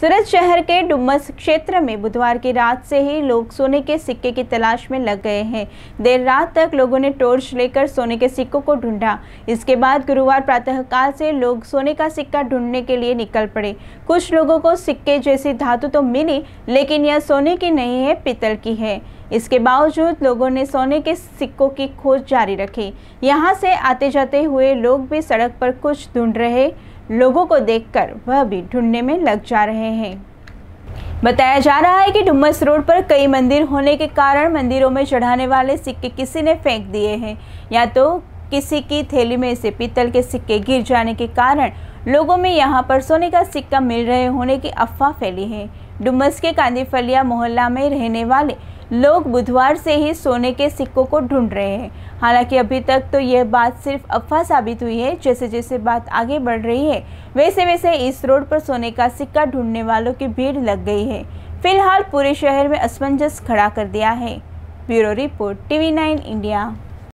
सूरत शहर के डुमस क्षेत्र में बुधवार की रात से ही लोग सोने के सिक्के की तलाश में लग गए हैं देर रात तक लोगों ने टॉर्च लेकर सोने के सिक्कों को ढूंढा इसके बाद गुरुवार प्रातःकाल से लोग सोने का सिक्का ढूंढने के लिए निकल पड़े कुछ लोगों को सिक्के जैसी धातु तो मिली लेकिन यह सोने की नहीं है पितल की है इसके बावजूद लोगों ने सोने के सिक्कों की खोज जारी रखी यहाँ से आते जाते हुए लोग भी सड़क पर कुछ ढूंढ रहे लोगों को देखकर वह भी ढूंढने में लग जा रहे हैं बताया जा रहा है कि डुमस रोड पर कई मंदिर होने के कारण मंदिरों में चढ़ाने वाले सिक्के किसी ने फेंक दिए हैं या तो किसी की थैली में से पीतल के सिक्के गिर जाने के कारण लोगों में यहाँ पर सोने का सिक्का मिल रहे होने की अफवाह फैली है डुमस के कांदीफलिया मोहल्ला में रहने वाले लोग बुधवार से ही सोने के सिक्कों को ढूंढ रहे हैं हालांकि अभी तक तो यह बात सिर्फ अफवाह साबित हुई है जैसे जैसे बात आगे बढ़ रही है वैसे वैसे इस रोड पर सोने का सिक्का ढूंढने वालों की भीड़ लग गई है फिलहाल पूरे शहर में असमंजस खड़ा कर दिया है bureau report TV nine India